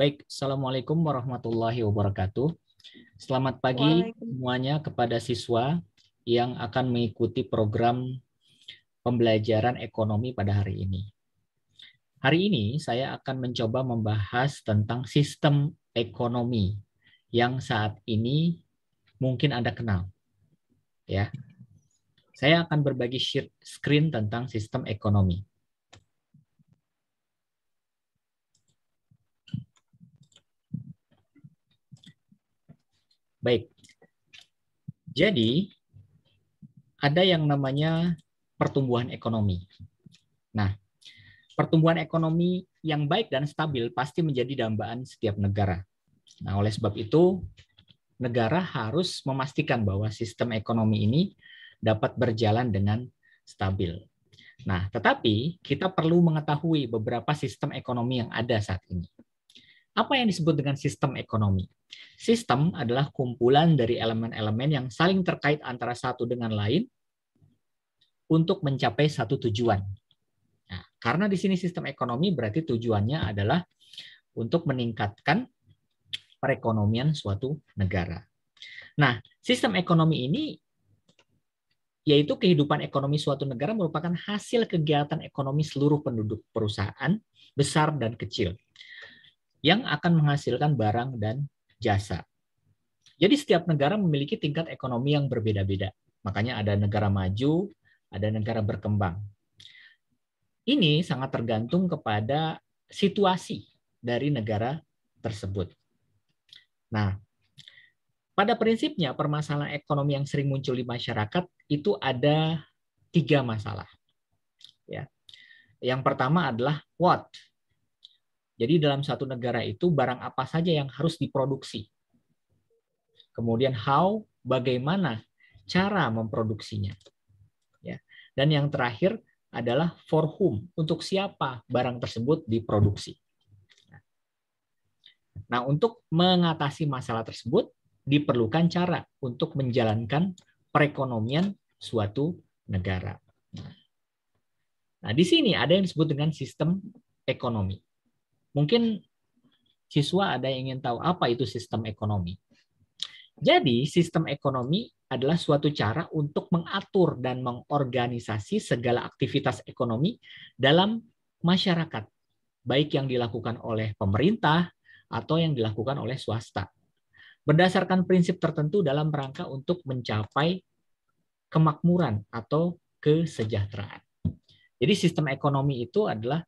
Baik, Assalamualaikum warahmatullahi wabarakatuh. Selamat pagi semuanya kepada siswa yang akan mengikuti program pembelajaran ekonomi pada hari ini. Hari ini saya akan mencoba membahas tentang sistem ekonomi yang saat ini mungkin Anda kenal. Ya. Saya akan berbagi screen tentang sistem ekonomi. Baik. Jadi ada yang namanya pertumbuhan ekonomi. Nah, pertumbuhan ekonomi yang baik dan stabil pasti menjadi dambaan setiap negara. Nah, oleh sebab itu negara harus memastikan bahwa sistem ekonomi ini dapat berjalan dengan stabil. Nah, tetapi kita perlu mengetahui beberapa sistem ekonomi yang ada saat ini. Apa yang disebut dengan sistem ekonomi? Sistem adalah kumpulan dari elemen-elemen yang saling terkait antara satu dengan lain untuk mencapai satu tujuan. Nah, karena di sini sistem ekonomi berarti tujuannya adalah untuk meningkatkan perekonomian suatu negara. Nah, sistem ekonomi ini yaitu kehidupan ekonomi suatu negara merupakan hasil kegiatan ekonomi seluruh penduduk perusahaan besar dan kecil yang akan menghasilkan barang dan jasa. Jadi setiap negara memiliki tingkat ekonomi yang berbeda-beda. Makanya ada negara maju, ada negara berkembang. Ini sangat tergantung kepada situasi dari negara tersebut. Nah, pada prinsipnya permasalahan ekonomi yang sering muncul di masyarakat itu ada tiga masalah. Ya. Yang pertama adalah what, jadi dalam satu negara itu barang apa saja yang harus diproduksi. Kemudian how, bagaimana cara memproduksinya. Ya. Dan yang terakhir adalah for whom, untuk siapa barang tersebut diproduksi. Nah, untuk mengatasi masalah tersebut diperlukan cara untuk menjalankan perekonomian suatu negara. Nah, di sini ada yang disebut dengan sistem ekonomi. Mungkin siswa ada yang ingin tahu apa itu sistem ekonomi. Jadi, sistem ekonomi adalah suatu cara untuk mengatur dan mengorganisasi segala aktivitas ekonomi dalam masyarakat, baik yang dilakukan oleh pemerintah atau yang dilakukan oleh swasta. Berdasarkan prinsip tertentu dalam rangka untuk mencapai kemakmuran atau kesejahteraan. Jadi sistem ekonomi itu adalah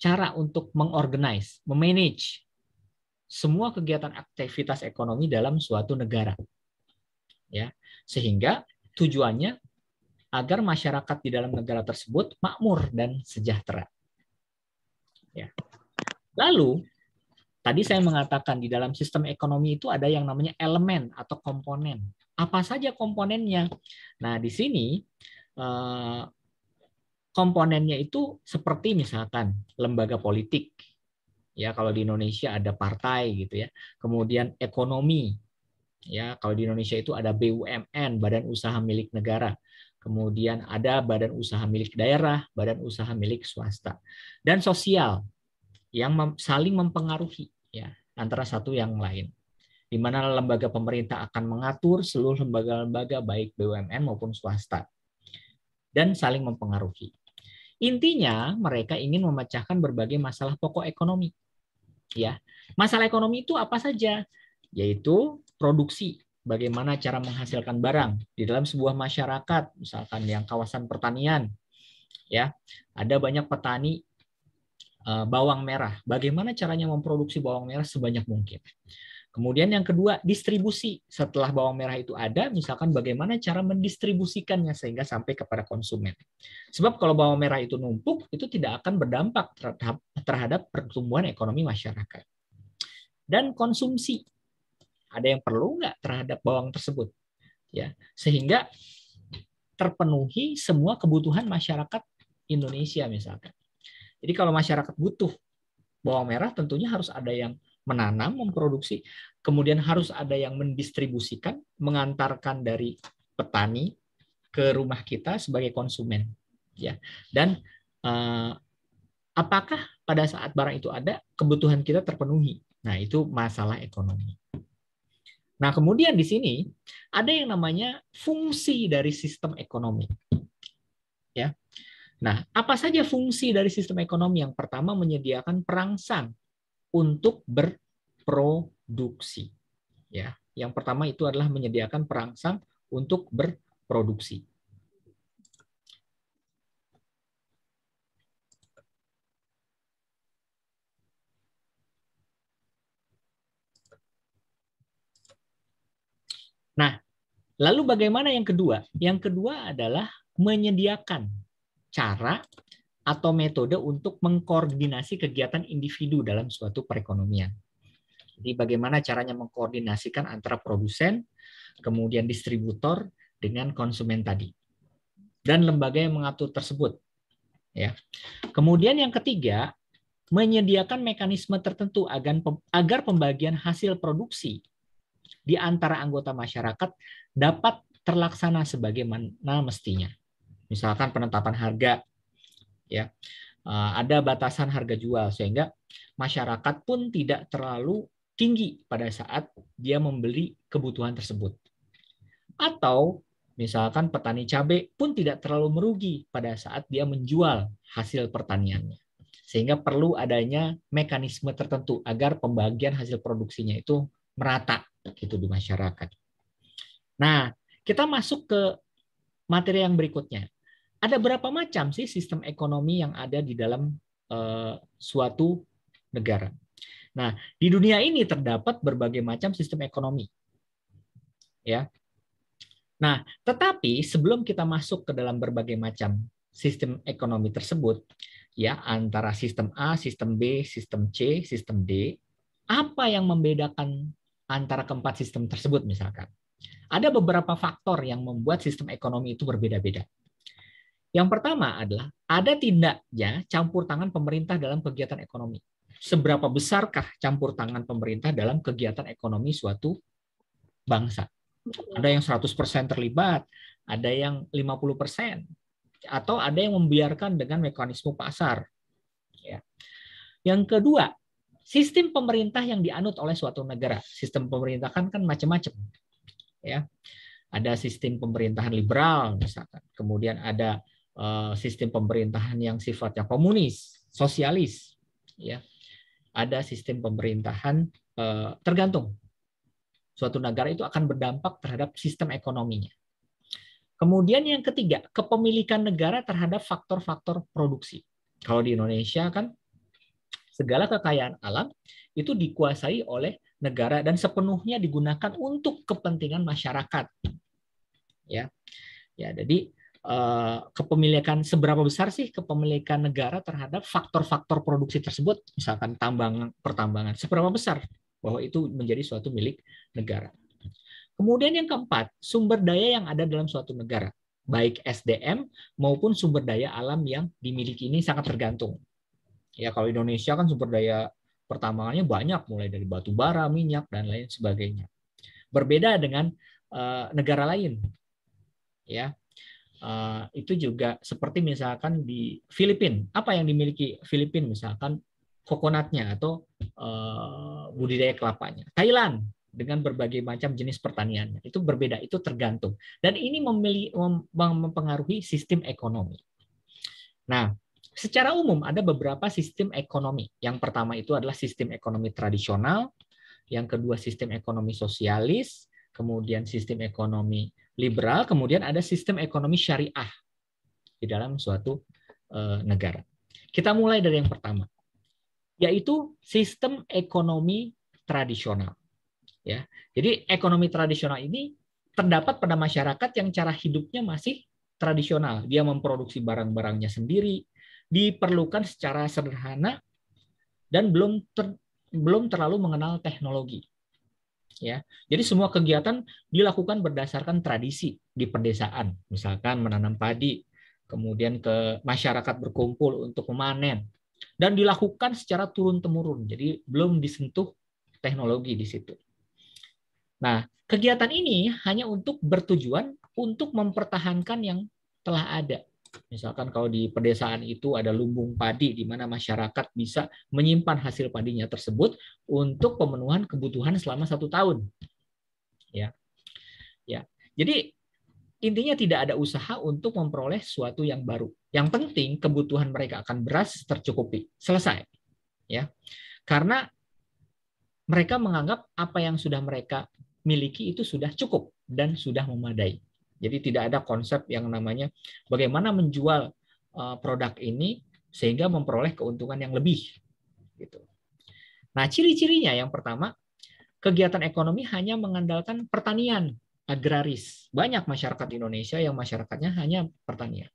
cara untuk mengorganize, memanage semua kegiatan aktivitas ekonomi dalam suatu negara. Ya, sehingga tujuannya agar masyarakat di dalam negara tersebut makmur dan sejahtera. Ya. Lalu tadi saya mengatakan di dalam sistem ekonomi itu ada yang namanya elemen atau komponen. Apa saja komponennya? Nah, di sini eh, komponennya itu seperti misalkan lembaga politik. Ya, kalau di Indonesia ada partai gitu ya. Kemudian ekonomi. Ya, kalau di Indonesia itu ada BUMN, Badan Usaha Milik Negara. Kemudian ada badan usaha milik daerah, badan usaha milik swasta. Dan sosial yang saling mempengaruhi ya antara satu yang lain. Di mana lembaga pemerintah akan mengatur seluruh lembaga-lembaga baik BUMN maupun swasta dan saling mempengaruhi. Intinya mereka ingin memecahkan berbagai masalah pokok ekonomi. Ya. Masalah ekonomi itu apa saja? Yaitu produksi, bagaimana cara menghasilkan barang di dalam sebuah masyarakat, misalkan yang kawasan pertanian. Ya. Ada banyak petani eh, bawang merah. Bagaimana caranya memproduksi bawang merah sebanyak mungkin? Kemudian yang kedua, distribusi. Setelah bawang merah itu ada, misalkan bagaimana cara mendistribusikannya sehingga sampai kepada konsumen. Sebab kalau bawang merah itu numpuk, itu tidak akan berdampak terhadap, pertumbuhan ekonomi masyarakat. Dan konsumsi. Ada yang perlu nggak terhadap bawang tersebut? ya Sehingga terpenuhi semua kebutuhan masyarakat Indonesia misalkan. Jadi kalau masyarakat butuh bawang merah tentunya harus ada yang menanam, memproduksi, kemudian harus ada yang mendistribusikan, mengantarkan dari petani ke rumah kita sebagai konsumen, ya. Dan eh, apakah pada saat barang itu ada kebutuhan kita terpenuhi? Nah itu masalah ekonomi. Nah kemudian di sini ada yang namanya fungsi dari sistem ekonomi, ya. Nah, apa saja fungsi dari sistem ekonomi? Yang pertama menyediakan perangsang untuk berproduksi. Ya, yang pertama itu adalah menyediakan perangsang untuk berproduksi. Nah, lalu bagaimana yang kedua? Yang kedua adalah menyediakan cara atau metode untuk mengkoordinasi kegiatan individu dalam suatu perekonomian. Jadi bagaimana caranya mengkoordinasikan antara produsen, kemudian distributor dengan konsumen tadi. Dan lembaga yang mengatur tersebut. Ya. Kemudian yang ketiga, menyediakan mekanisme tertentu agar agar pembagian hasil produksi di antara anggota masyarakat dapat terlaksana sebagaimana mestinya. Misalkan penetapan harga ya eh, ada batasan harga jual sehingga masyarakat pun tidak terlalu tinggi pada saat dia membeli kebutuhan tersebut. Atau misalkan petani cabai pun tidak terlalu merugi pada saat dia menjual hasil pertaniannya. Sehingga perlu adanya mekanisme tertentu agar pembagian hasil produksinya itu merata gitu di masyarakat. Nah, kita masuk ke materi yang berikutnya ada berapa macam sih sistem ekonomi yang ada di dalam uh, suatu negara. Nah, di dunia ini terdapat berbagai macam sistem ekonomi. Ya. Nah, tetapi sebelum kita masuk ke dalam berbagai macam sistem ekonomi tersebut, ya antara sistem A, sistem B, sistem C, sistem D, apa yang membedakan antara keempat sistem tersebut misalkan? Ada beberapa faktor yang membuat sistem ekonomi itu berbeda-beda. Yang pertama adalah ada tidaknya campur tangan pemerintah dalam kegiatan ekonomi. Seberapa besarkah campur tangan pemerintah dalam kegiatan ekonomi suatu bangsa? Ada yang 100% terlibat, ada yang 50%, atau ada yang membiarkan dengan mekanisme pasar. Ya. Yang kedua, sistem pemerintah yang dianut oleh suatu negara. Sistem pemerintahan kan macam-macam. Ya. Ada sistem pemerintahan liberal misalkan, kemudian ada Eh, sistem pemerintahan yang sifatnya komunis, sosialis, ya. Ada sistem pemerintahan eh, tergantung suatu negara itu akan berdampak terhadap sistem ekonominya. Kemudian yang ketiga, kepemilikan negara terhadap faktor-faktor produksi. Kalau di Indonesia kan segala kekayaan alam itu dikuasai oleh negara dan sepenuhnya digunakan untuk kepentingan masyarakat. Ya. Ya, jadi Eh, kepemilikan seberapa besar sih kepemilikan negara terhadap faktor-faktor produksi tersebut misalkan tambang pertambangan seberapa besar bahwa itu menjadi suatu milik negara. Kemudian yang keempat, sumber daya yang ada dalam suatu negara, baik SDM maupun sumber daya alam yang dimiliki ini sangat tergantung. Ya kalau Indonesia kan sumber daya pertambangannya banyak mulai dari batu bara, minyak dan lain sebagainya. Berbeda dengan uh, negara lain. Ya, Eh, itu juga seperti misalkan di Filipina, apa yang dimiliki Filipina misalkan kokonatnya atau eh, budidaya kelapanya. Thailand dengan berbagai macam jenis pertaniannya itu berbeda, itu tergantung. Dan ini mempengaruhi sistem ekonomi. Nah, secara umum ada beberapa sistem ekonomi. Yang pertama itu adalah sistem ekonomi tradisional, yang kedua sistem ekonomi sosialis, kemudian sistem ekonomi liberal, kemudian ada sistem ekonomi syariah di dalam suatu eh, negara. Kita mulai dari yang pertama, yaitu sistem ekonomi tradisional. Ya, jadi ekonomi tradisional ini terdapat pada masyarakat yang cara hidupnya masih tradisional. Dia memproduksi barang-barangnya sendiri, diperlukan secara sederhana dan belum ter, belum terlalu mengenal teknologi ya. Jadi semua kegiatan dilakukan berdasarkan tradisi di pedesaan, misalkan menanam padi, kemudian ke masyarakat berkumpul untuk memanen dan dilakukan secara turun temurun. Jadi belum disentuh teknologi di situ. Nah, kegiatan ini hanya untuk bertujuan untuk mempertahankan yang telah ada. Misalkan kalau di pedesaan itu ada lumbung padi di mana masyarakat bisa menyimpan hasil padinya tersebut untuk pemenuhan kebutuhan selama satu tahun. Ya, ya. Jadi intinya tidak ada usaha untuk memperoleh suatu yang baru. Yang penting kebutuhan mereka akan beras tercukupi, selesai. Ya, karena mereka menganggap apa yang sudah mereka miliki itu sudah cukup dan sudah memadai. Jadi tidak ada konsep yang namanya bagaimana menjual eh, produk ini sehingga memperoleh keuntungan yang lebih. Gitu. Nah, ciri-cirinya yang pertama, kegiatan ekonomi hanya mengandalkan pertanian agraris. Banyak masyarakat Indonesia yang masyarakatnya hanya pertanian.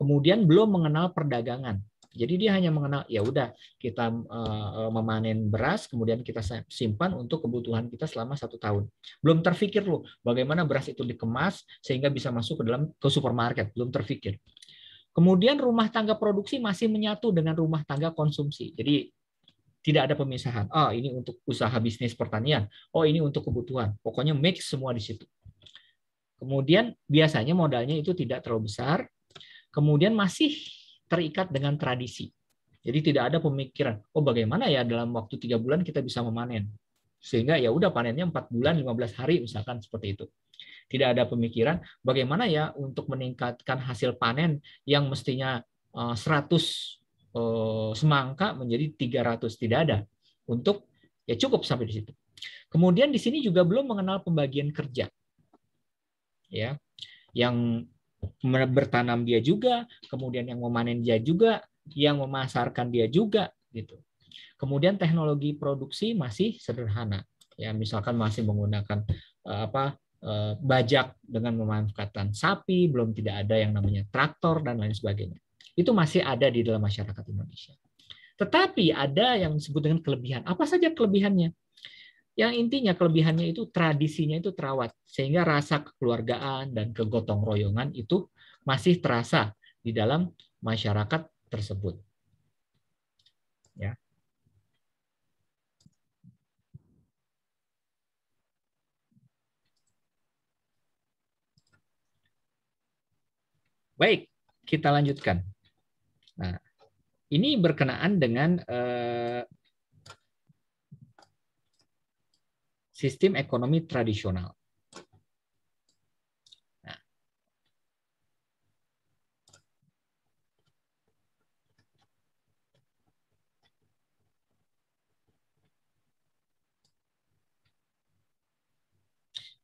Kemudian belum mengenal perdagangan. Jadi dia hanya mengenal ya udah kita eh, eh, memanen beras kemudian kita simpan untuk kebutuhan kita selama satu tahun. Belum terfikir loh bagaimana beras itu dikemas sehingga bisa masuk ke dalam ke supermarket. Belum terfikir. Kemudian rumah tangga produksi masih menyatu dengan rumah tangga konsumsi. Jadi tidak ada pemisahan. Oh, ini untuk usaha bisnis pertanian. Oh, ini untuk kebutuhan. Pokoknya mix semua di situ. Kemudian biasanya modalnya itu tidak terlalu besar. Kemudian masih terikat dengan tradisi. Jadi tidak ada pemikiran, oh bagaimana ya dalam waktu tiga bulan kita bisa memanen. Sehingga ya udah panennya empat bulan, 15 hari misalkan seperti itu. Tidak ada pemikiran bagaimana ya untuk meningkatkan hasil panen yang mestinya 100 eh, eh, semangka menjadi 300 tidak ada. Untuk ya cukup sampai di situ. Kemudian di sini juga belum mengenal pembagian kerja. Ya. Yang bertanam dia juga, kemudian yang memanen dia juga, yang memasarkan dia juga gitu. Kemudian teknologi produksi masih sederhana. Ya, misalkan masih menggunakan eh, apa eh, bajak dengan memanfaatkan sapi, belum tidak ada yang namanya traktor dan lain sebagainya. Itu masih ada di dalam masyarakat Indonesia. Tetapi ada yang disebut dengan kelebihan. Apa saja kelebihannya? Yang intinya kelebihannya itu tradisinya itu terawat sehingga rasa kekeluargaan dan kegotong royongan itu masih terasa di dalam masyarakat tersebut. Ya. Baik, kita lanjutkan. Nah, ini berkenaan dengan eh, sistem ekonomi tradisional. Nah.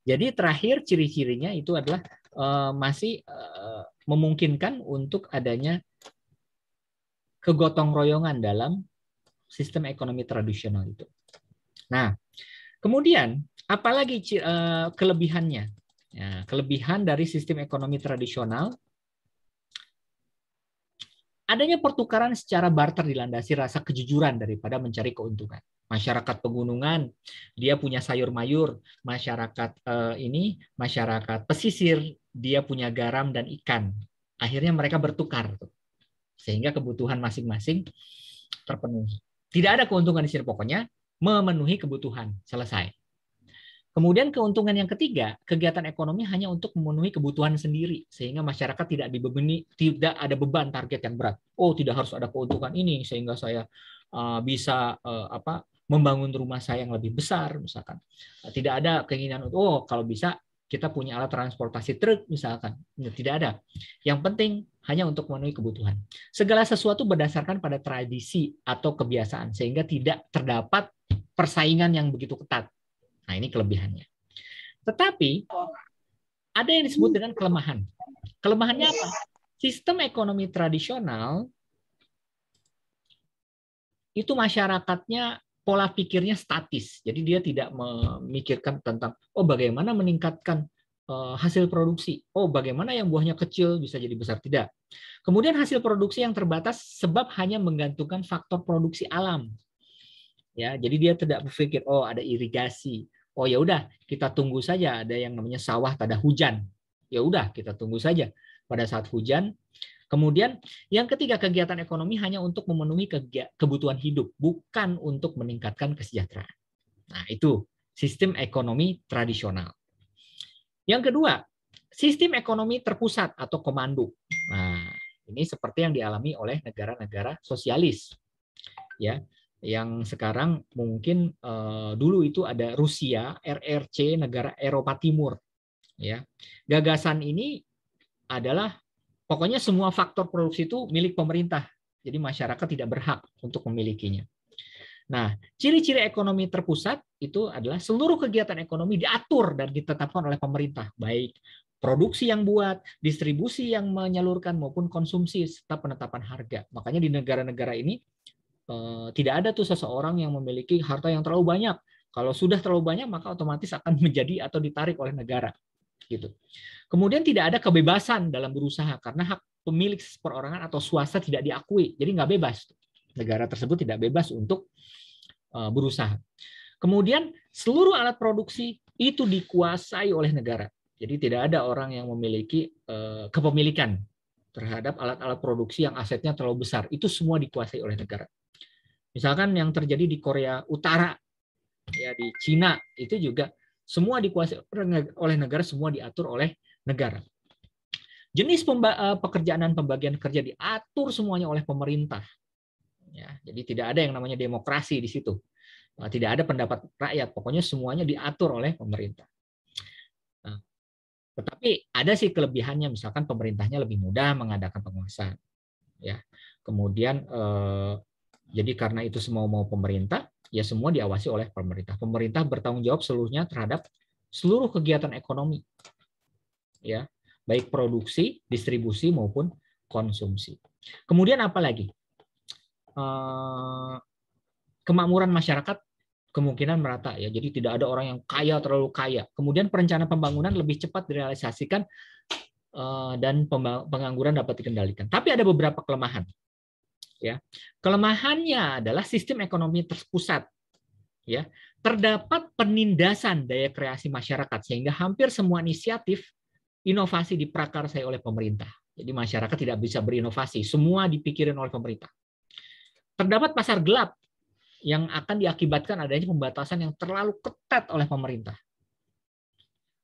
Jadi terakhir ciri-cirinya itu adalah eh, masih eh, memungkinkan untuk adanya kegotong royongan dalam sistem ekonomi tradisional itu. Nah, Kemudian, apalagi eh, kelebihannya? Ya, kelebihan dari sistem ekonomi tradisional adanya pertukaran secara barter dilandasi rasa kejujuran daripada mencari keuntungan. Masyarakat pegunungan dia punya sayur mayur, masyarakat eh, ini masyarakat pesisir dia punya garam dan ikan. Akhirnya mereka bertukar sehingga kebutuhan masing-masing terpenuhi. Tidak ada keuntungan di sini pokoknya memenuhi kebutuhan. Selesai. Kemudian keuntungan yang ketiga, kegiatan ekonomi hanya untuk memenuhi kebutuhan sendiri sehingga masyarakat tidak dibebani, tidak ada beban target yang berat. Oh, tidak harus ada keuntungan ini sehingga saya eh, bisa eh, apa membangun rumah saya yang lebih besar misalkan. Eh, tidak ada keinginan untuk oh kalau bisa kita punya alat transportasi truk misalkan. Ya, tidak ada. Yang penting hanya untuk memenuhi kebutuhan. Segala sesuatu berdasarkan pada tradisi atau kebiasaan sehingga tidak terdapat persaingan yang begitu ketat. Nah, ini kelebihannya. Tetapi ada yang disebut dengan kelemahan. Kelemahannya apa? Sistem ekonomi tradisional itu masyarakatnya pola pikirnya statis. Jadi dia tidak memikirkan tentang oh bagaimana meningkatkan eh, hasil produksi. Oh, bagaimana yang buahnya kecil bisa jadi besar? Tidak. Kemudian hasil produksi yang terbatas sebab hanya menggantungkan faktor produksi alam ya jadi dia tidak berpikir oh ada irigasi oh ya udah kita tunggu saja ada yang namanya sawah tada hujan ya udah kita tunggu saja pada saat hujan kemudian yang ketiga kegiatan ekonomi hanya untuk memenuhi kebutuhan hidup bukan untuk meningkatkan kesejahteraan nah itu sistem ekonomi tradisional yang kedua sistem ekonomi terpusat atau komando nah ini seperti yang dialami oleh negara-negara sosialis ya yang sekarang mungkin uh, dulu itu ada Rusia, RRC, negara Eropa Timur. Ya, gagasan ini adalah pokoknya semua faktor produksi itu milik pemerintah. Jadi masyarakat tidak berhak untuk memilikinya. Nah, ciri-ciri ekonomi terpusat itu adalah seluruh kegiatan ekonomi diatur dan ditetapkan oleh pemerintah, baik produksi yang buat, distribusi yang menyalurkan maupun konsumsi serta penetapan harga. Makanya di negara-negara ini Eh, tidak ada tuh seseorang yang memiliki harta yang terlalu banyak. Kalau sudah terlalu banyak maka otomatis akan menjadi atau ditarik oleh negara gitu. Kemudian tidak ada kebebasan dalam berusaha karena hak pemilik perorangan atau swasta tidak diakui. Jadi nggak bebas. Negara tersebut tidak bebas untuk eh, berusaha. Kemudian seluruh alat produksi itu dikuasai oleh negara. Jadi tidak ada orang yang memiliki eh, kepemilikan terhadap alat-alat produksi yang asetnya terlalu besar. Itu semua dikuasai oleh negara. Misalkan yang terjadi di Korea Utara, ya di Cina itu juga semua dikuasai oleh negara, semua diatur oleh negara. Jenis eh, pekerjaan dan pembagian kerja diatur semuanya oleh pemerintah. Ya, jadi tidak ada yang namanya demokrasi di situ. Nah, tidak ada pendapat rakyat, pokoknya semuanya diatur oleh pemerintah. Nah, tetapi ada sih kelebihannya, misalkan pemerintahnya lebih mudah mengadakan penguasaan. Ya, kemudian eh, jadi karena itu semua mau pemerintah, ya semua diawasi oleh pemerintah. Pemerintah bertanggung jawab seluruhnya terhadap seluruh kegiatan ekonomi. Ya, baik produksi, distribusi maupun konsumsi. Kemudian apa lagi? Eh, kemakmuran masyarakat kemungkinan merata ya. Jadi tidak ada orang yang kaya terlalu kaya. Kemudian perencanaan pembangunan lebih cepat direalisasikan eh, dan pengangguran dapat dikendalikan. Tapi ada beberapa kelemahan ya. Kelemahannya adalah sistem ekonomi terpusat. Ya, terdapat penindasan daya kreasi masyarakat sehingga hampir semua inisiatif inovasi diprakarsai oleh pemerintah. Jadi masyarakat tidak bisa berinovasi, semua dipikirin oleh pemerintah. Terdapat pasar gelap yang akan diakibatkan adanya pembatasan yang terlalu ketat oleh pemerintah.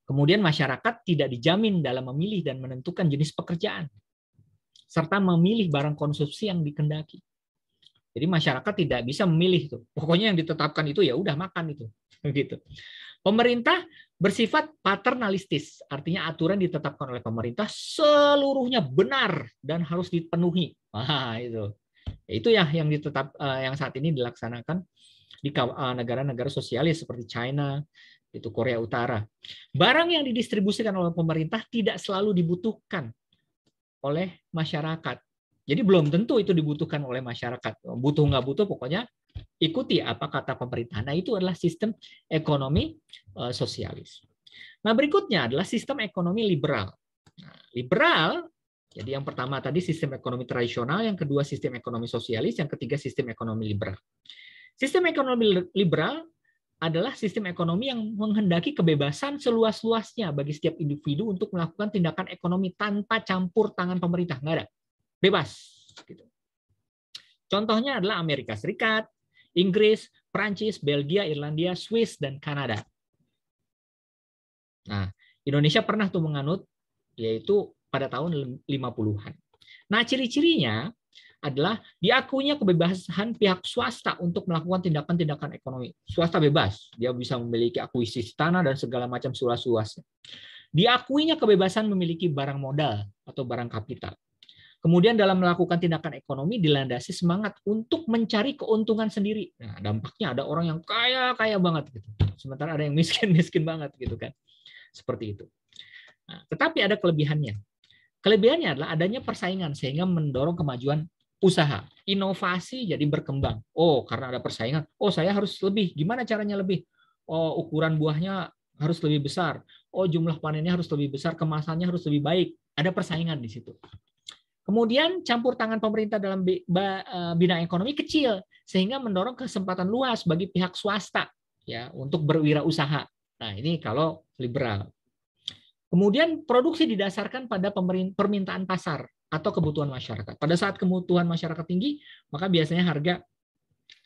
Kemudian masyarakat tidak dijamin dalam memilih dan menentukan jenis pekerjaan serta memilih barang konsumsi yang dikendaki. Jadi masyarakat tidak bisa memilih tuh. Pokoknya yang ditetapkan itu ya udah makan itu. begitu. Pemerintah bersifat paternalistis, artinya aturan ditetapkan oleh pemerintah seluruhnya benar dan harus dipenuhi. itu. Ya, itu ya yang ditetap eh, yang saat ini dilaksanakan di eh, negara-negara sosialis seperti China, itu Korea Utara. Barang yang didistribusikan oleh pemerintah tidak selalu dibutuhkan oleh masyarakat. Jadi belum tentu itu dibutuhkan oleh masyarakat. Butuh nggak butuh, pokoknya ikuti apa kata pemerintah. Nah itu adalah sistem ekonomi eh, sosialis. Nah berikutnya adalah sistem ekonomi liberal. Nah, liberal, jadi yang pertama tadi sistem ekonomi tradisional, yang kedua sistem ekonomi sosialis, yang ketiga sistem ekonomi liberal. Sistem ekonomi liberal adalah sistem ekonomi yang menghendaki kebebasan seluas-luasnya bagi setiap individu untuk melakukan tindakan ekonomi tanpa campur tangan pemerintah. Nggak ada. Bebas. Gitu. Contohnya adalah Amerika Serikat, Inggris, Prancis, Belgia, Irlandia, Swiss, dan Kanada. Nah, Indonesia pernah tuh menganut, yaitu pada tahun 50-an. Nah, ciri-cirinya adalah diakuinya kebebasan pihak swasta untuk melakukan tindakan-tindakan ekonomi. Swasta bebas, dia bisa memiliki akuisisi tanah dan segala macam sulas suasnya Diakuinya kebebasan memiliki barang modal atau barang kapital. Kemudian dalam melakukan tindakan ekonomi dilandasi semangat untuk mencari keuntungan sendiri. Nah, dampaknya ada orang yang kaya kaya banget gitu. Sementara ada yang miskin miskin banget gitu kan. Seperti itu. Nah, tetapi ada kelebihannya. Kelebihannya adalah adanya persaingan sehingga mendorong kemajuan usaha, inovasi jadi berkembang. Oh, karena ada persaingan. Oh, saya harus lebih. Gimana caranya lebih? Oh, ukuran buahnya harus lebih besar. Oh, jumlah panennya harus lebih besar, kemasannya harus lebih baik. Ada persaingan di situ. Kemudian campur tangan pemerintah dalam e, bidang ekonomi kecil sehingga mendorong kesempatan luas bagi pihak swasta ya untuk berwirausaha. Nah, ini kalau liberal. Kemudian produksi didasarkan pada permintaan pasar atau kebutuhan masyarakat. Pada saat kebutuhan masyarakat tinggi, maka biasanya harga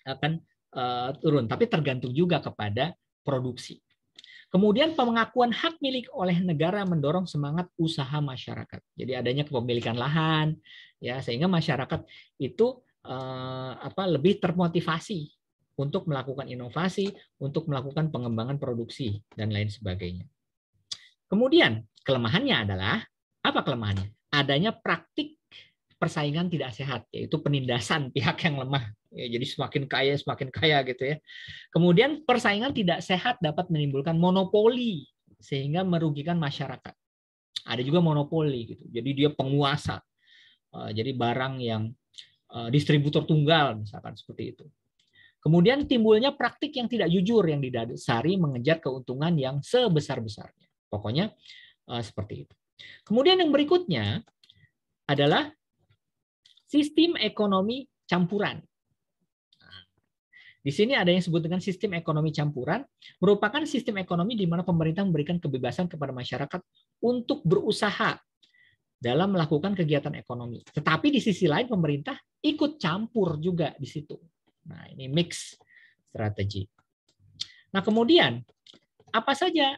akan uh, turun, tapi tergantung juga kepada produksi. Kemudian pengakuan hak milik oleh negara mendorong semangat usaha masyarakat. Jadi adanya kepemilikan lahan ya sehingga masyarakat itu uh, apa lebih termotivasi untuk melakukan inovasi, untuk melakukan pengembangan produksi dan lain sebagainya. Kemudian kelemahannya adalah apa kelemahannya? adanya praktik persaingan tidak sehat, yaitu penindasan pihak yang lemah. Ya, jadi semakin kaya, semakin kaya gitu ya. Kemudian persaingan tidak sehat dapat menimbulkan monopoli, sehingga merugikan masyarakat. Ada juga monopoli gitu. Jadi dia penguasa. Eh, jadi barang yang eh, distributor tunggal misalkan seperti itu. Kemudian timbulnya praktik yang tidak jujur yang didasari mengejar keuntungan yang sebesar-besarnya. Pokoknya eh, seperti itu. Kemudian yang berikutnya adalah sistem ekonomi campuran. Di sini ada yang disebut dengan sistem ekonomi campuran, merupakan sistem ekonomi di mana pemerintah memberikan kebebasan kepada masyarakat untuk berusaha dalam melakukan kegiatan ekonomi. Tetapi di sisi lain pemerintah ikut campur juga di situ. Nah, ini mix strategi. Nah, kemudian apa saja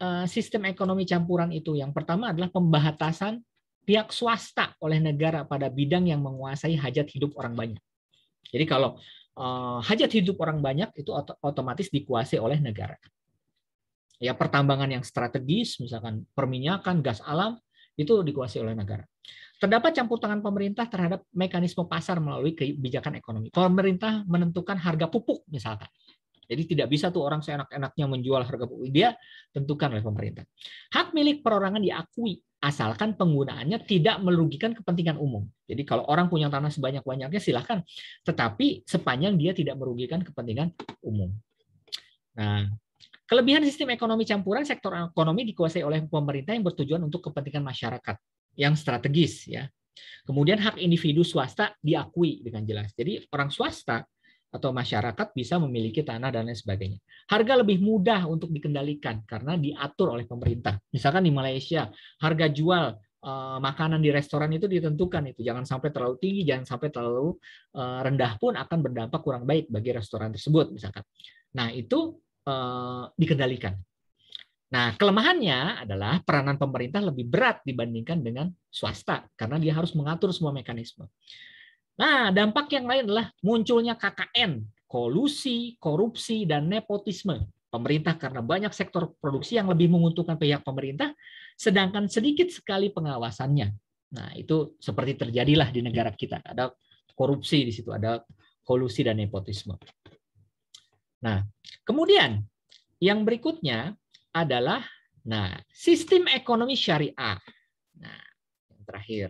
Eh, sistem ekonomi campuran itu. Yang pertama adalah pembatasan pihak swasta oleh negara pada bidang yang menguasai hajat hidup orang banyak. Jadi kalau eh, hajat hidup orang banyak itu otomatis dikuasai oleh negara. Ya pertambangan yang strategis, misalkan perminyakan, gas alam itu dikuasai oleh negara. Terdapat campur tangan pemerintah terhadap mekanisme pasar melalui kebijakan ekonomi. Pemerintah menentukan harga pupuk misalkan jadi tidak bisa tuh orang seenak-enaknya menjual harga pupuk. Dia tentukan oleh pemerintah. Hak milik perorangan diakui asalkan penggunaannya tidak merugikan kepentingan umum. Jadi kalau orang punya tanah sebanyak-banyaknya silahkan, tetapi sepanjang dia tidak merugikan kepentingan umum. Nah, kelebihan sistem ekonomi campuran sektor ekonomi dikuasai oleh pemerintah yang bertujuan untuk kepentingan masyarakat yang strategis ya. Kemudian hak individu swasta diakui dengan jelas. Jadi orang swasta atau masyarakat bisa memiliki tanah dan lain sebagainya. Harga lebih mudah untuk dikendalikan karena diatur oleh pemerintah. Misalkan di Malaysia, harga jual uh, makanan di restoran itu ditentukan itu jangan sampai terlalu tinggi, jangan sampai terlalu uh, rendah pun akan berdampak kurang baik bagi restoran tersebut misalkan. Nah, itu uh, dikendalikan. Nah, kelemahannya adalah peranan pemerintah lebih berat dibandingkan dengan swasta karena dia harus mengatur semua mekanisme. Nah, dampak yang lain adalah munculnya KKN, kolusi, korupsi, dan nepotisme. Pemerintah karena banyak sektor produksi yang lebih menguntungkan pihak pemerintah, sedangkan sedikit sekali pengawasannya. Nah, itu seperti terjadilah di negara kita. Ada korupsi di situ, ada kolusi dan nepotisme. Nah, kemudian yang berikutnya adalah nah, sistem ekonomi syariah. Nah, yang terakhir.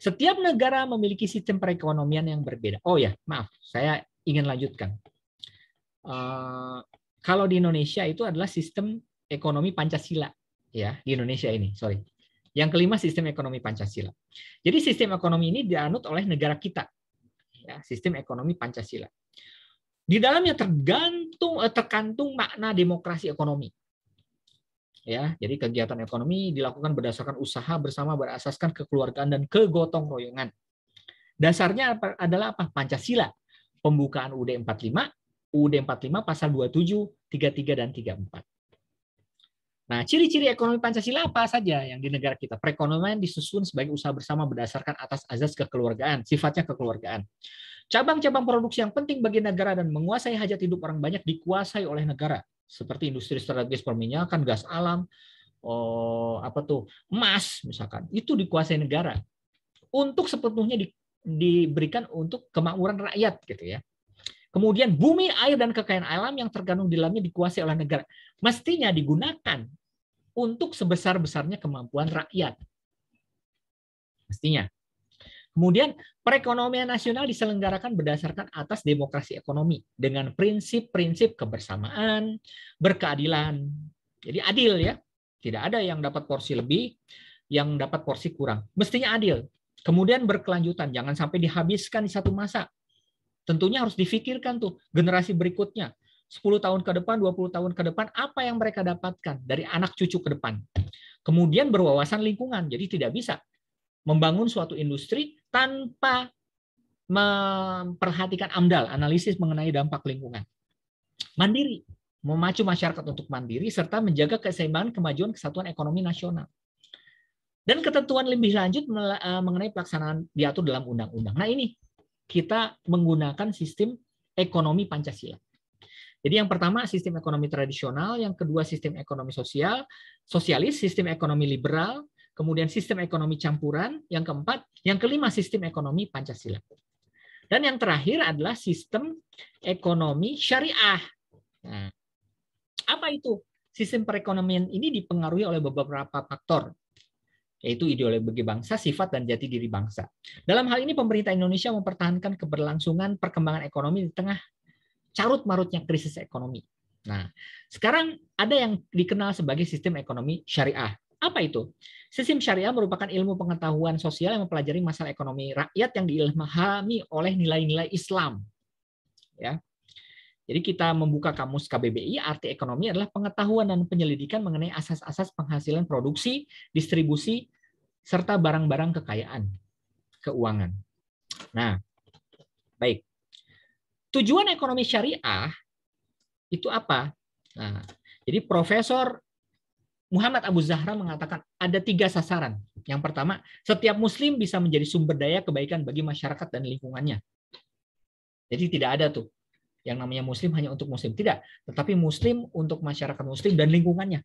Setiap negara memiliki sistem perekonomian yang berbeda. Oh ya, maaf, saya ingin lanjutkan. Uh, kalau di Indonesia itu adalah sistem ekonomi Pancasila, ya di Indonesia ini, sorry. Yang kelima sistem ekonomi Pancasila. Jadi sistem ekonomi ini dianut oleh negara kita, ya, sistem ekonomi Pancasila. Di dalamnya tergantung eh, terkantung makna demokrasi ekonomi ya. Jadi kegiatan ekonomi dilakukan berdasarkan usaha bersama berasaskan kekeluargaan dan kegotong royongan. Dasarnya adalah apa? Pancasila. Pembukaan UUD 45, UD 45 pasal 27, 33 dan 34. Nah, ciri-ciri ekonomi Pancasila apa saja yang di negara kita? Perekonomian disusun sebagai usaha bersama berdasarkan atas azas kekeluargaan, sifatnya kekeluargaan. Cabang-cabang produksi yang penting bagi negara dan menguasai hajat hidup orang banyak dikuasai oleh negara seperti industri strategis perminyakan, gas alam, oh, apa tuh emas misalkan, itu dikuasai negara untuk sepenuhnya di, diberikan untuk kemakmuran rakyat gitu ya. Kemudian bumi, air dan kekayaan alam yang tergantung di dalamnya dikuasai oleh negara. Mestinya digunakan untuk sebesar-besarnya kemampuan rakyat. Mestinya. Kemudian perekonomian nasional diselenggarakan berdasarkan atas demokrasi ekonomi dengan prinsip-prinsip kebersamaan, berkeadilan. Jadi adil ya. Tidak ada yang dapat porsi lebih, yang dapat porsi kurang. Mestinya adil. Kemudian berkelanjutan, jangan sampai dihabiskan di satu masa. Tentunya harus difikirkan tuh generasi berikutnya. 10 tahun ke depan, 20 tahun ke depan, apa yang mereka dapatkan dari anak cucu ke depan. Kemudian berwawasan lingkungan, jadi tidak bisa membangun suatu industri tanpa memperhatikan AMDAL, analisis mengenai dampak lingkungan. Mandiri, memacu masyarakat untuk mandiri, serta menjaga keseimbangan kemajuan kesatuan ekonomi nasional. Dan ketentuan lebih lanjut eh, mengenai pelaksanaan diatur dalam undang-undang. Nah ini, kita menggunakan sistem ekonomi Pancasila. Jadi yang pertama sistem ekonomi tradisional, yang kedua sistem ekonomi sosial, sosialis, sistem ekonomi liberal, kemudian sistem ekonomi campuran, yang keempat, yang kelima sistem ekonomi Pancasila. Dan yang terakhir adalah sistem ekonomi syariah. Nah, apa itu? Sistem perekonomian ini dipengaruhi oleh beberapa faktor, yaitu ideologi bangsa, sifat, dan jati diri bangsa. Dalam hal ini, pemerintah Indonesia mempertahankan keberlangsungan perkembangan ekonomi di tengah carut-marutnya krisis ekonomi. Nah, sekarang ada yang dikenal sebagai sistem ekonomi syariah. Apa itu? Sistem syariah merupakan ilmu pengetahuan sosial yang mempelajari masalah ekonomi rakyat yang diilhami oleh nilai-nilai Islam. Ya. Jadi kita membuka kamus KBBI, arti ekonomi adalah pengetahuan dan penyelidikan mengenai asas-asas penghasilan produksi, distribusi, serta barang-barang kekayaan, keuangan. Nah, baik. Tujuan ekonomi syariah itu apa? Nah, jadi Profesor Muhammad Abu Zahra mengatakan ada tiga sasaran. Yang pertama, setiap muslim bisa menjadi sumber daya kebaikan bagi masyarakat dan lingkungannya. Jadi tidak ada tuh yang namanya muslim hanya untuk muslim. Tidak, tetapi muslim untuk masyarakat muslim dan lingkungannya.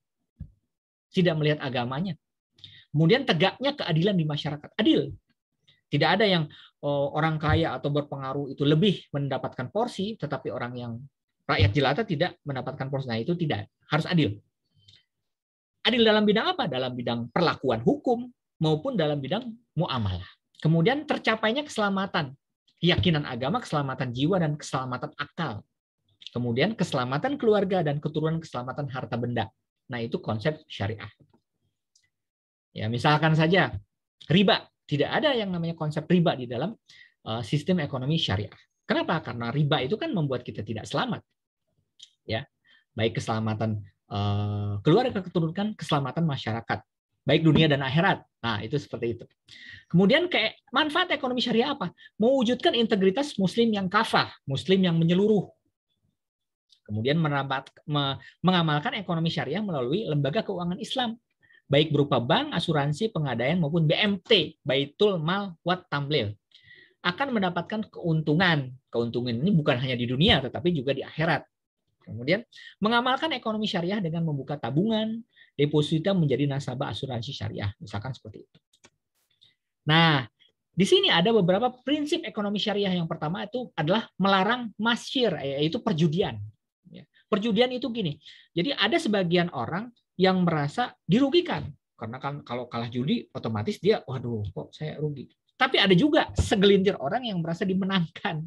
Tidak melihat agamanya. Kemudian tegaknya keadilan di masyarakat. Adil. Tidak ada yang eh, orang kaya atau berpengaruh itu lebih mendapatkan porsi, tetapi orang yang rakyat jelata tidak mendapatkan porsi. Nah, itu tidak. Harus adil Adil dalam bidang apa? Dalam bidang perlakuan hukum maupun dalam bidang muamalah. Kemudian tercapainya keselamatan, keyakinan agama, keselamatan jiwa dan keselamatan akal. Kemudian keselamatan keluarga dan keturunan keselamatan harta benda. Nah, itu konsep syariah. Ya, misalkan saja riba, tidak ada yang namanya konsep riba di dalam eh, sistem ekonomi syariah. Kenapa? Karena riba itu kan membuat kita tidak selamat. Ya, baik keselamatan Eh, keluar dari keturunan keselamatan masyarakat baik dunia dan akhirat. Nah, itu seperti itu. Kemudian kayak manfaat ekonomi syariah apa? Mewujudkan integritas muslim yang kafah, muslim yang menyeluruh. Kemudian menambat, me, mengamalkan ekonomi syariah melalui lembaga keuangan Islam, baik berupa bank, asuransi, pengadaan maupun BMT, Baitul Mal Wat Tamlil akan mendapatkan keuntungan. Keuntungan ini bukan hanya di dunia tetapi juga di akhirat. Kemudian mengamalkan ekonomi syariah dengan membuka tabungan, deposita menjadi nasabah asuransi syariah, misalkan seperti itu. Nah, di sini ada beberapa prinsip ekonomi syariah. Yang pertama itu adalah melarang masyir, yaitu perjudian. Ya. Perjudian itu gini. Jadi ada sebagian orang yang merasa dirugikan karena kan kalau kalah judi otomatis dia waduh kok saya rugi. Tapi ada juga segelintir orang yang merasa dimenangkan.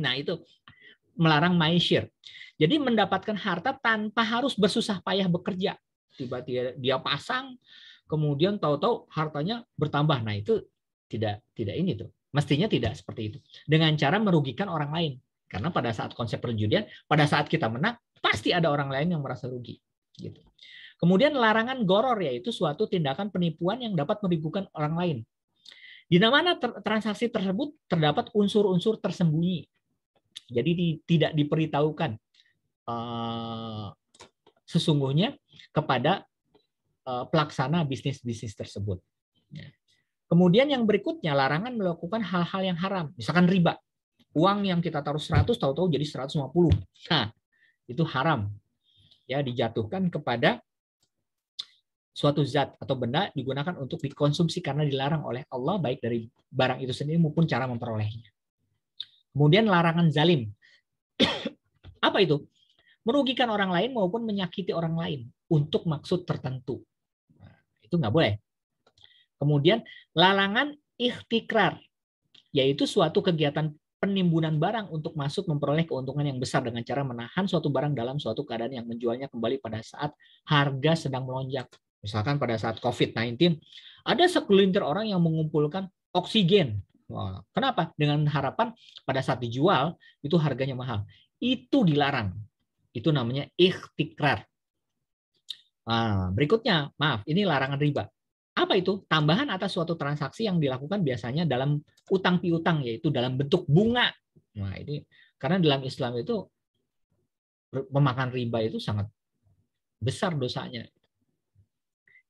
Nah, itu melarang maishir. Jadi mendapatkan harta tanpa harus bersusah payah bekerja. Tiba-tiba dia pasang, kemudian tahu-tahu hartanya bertambah. Nah itu tidak tidak ini tuh. Mestinya tidak seperti itu. Dengan cara merugikan orang lain. Karena pada saat konsep perjudian, pada saat kita menang, pasti ada orang lain yang merasa rugi. Gitu. Kemudian larangan goror yaitu suatu tindakan penipuan yang dapat merugikan orang lain. Di mana transaksi tersebut terdapat unsur-unsur tersembunyi jadi di, tidak diperitahukan uh, sesungguhnya kepada uh, pelaksana bisnis-bisnis tersebut. Ya. Kemudian yang berikutnya larangan melakukan hal-hal yang haram, misalkan riba. Uang yang kita taruh 100 tahu-tahu jadi 150. Nah, itu haram. Ya, dijatuhkan kepada suatu zat atau benda digunakan untuk dikonsumsi karena dilarang oleh Allah baik dari barang itu sendiri maupun cara memperolehnya. Kemudian larangan zalim. Apa itu? Merugikan orang lain maupun menyakiti orang lain untuk maksud tertentu. Nah, itu nggak boleh. Kemudian larangan ikhtikrar, yaitu suatu kegiatan penimbunan barang untuk masuk memperoleh keuntungan yang besar dengan cara menahan suatu barang dalam suatu keadaan yang menjualnya kembali pada saat harga sedang melonjak. Misalkan pada saat COVID-19, ada sekelintir orang yang mengumpulkan oksigen Oh, kenapa? Dengan harapan pada saat dijual itu harganya mahal. Itu dilarang. Itu namanya ikhtikrar. Ah, berikutnya, maaf, ini larangan riba. Apa itu? Tambahan atas suatu transaksi yang dilakukan biasanya dalam utang piutang, yaitu dalam bentuk bunga. Nah, ini karena dalam Islam itu memakan riba itu sangat besar dosanya.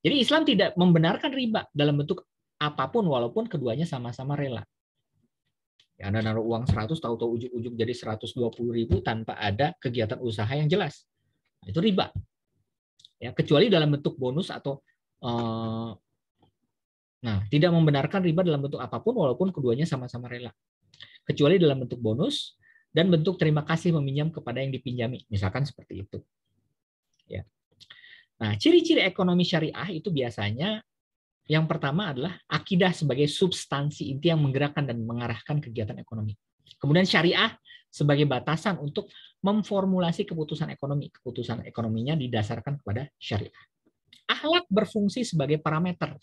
Jadi Islam tidak membenarkan riba dalam bentuk apapun walaupun keduanya sama-sama rela. Ya, Anda naruh uang 100 tahu-tahu ujuk-ujuk jadi 120 ribu tanpa ada kegiatan usaha yang jelas. Nah, itu riba. Ya, kecuali dalam bentuk bonus atau eh, nah, tidak membenarkan riba dalam bentuk apapun walaupun keduanya sama-sama rela. Kecuali dalam bentuk bonus dan bentuk terima kasih meminjam kepada yang dipinjami, misalkan seperti itu. Ya. Nah, ciri-ciri ekonomi syariah itu biasanya yang pertama adalah akidah sebagai substansi inti yang menggerakkan dan mengarahkan kegiatan ekonomi. Kemudian syariah sebagai batasan untuk memformulasi keputusan ekonomi. Keputusan ekonominya didasarkan kepada syariah. Akhlak berfungsi sebagai parameter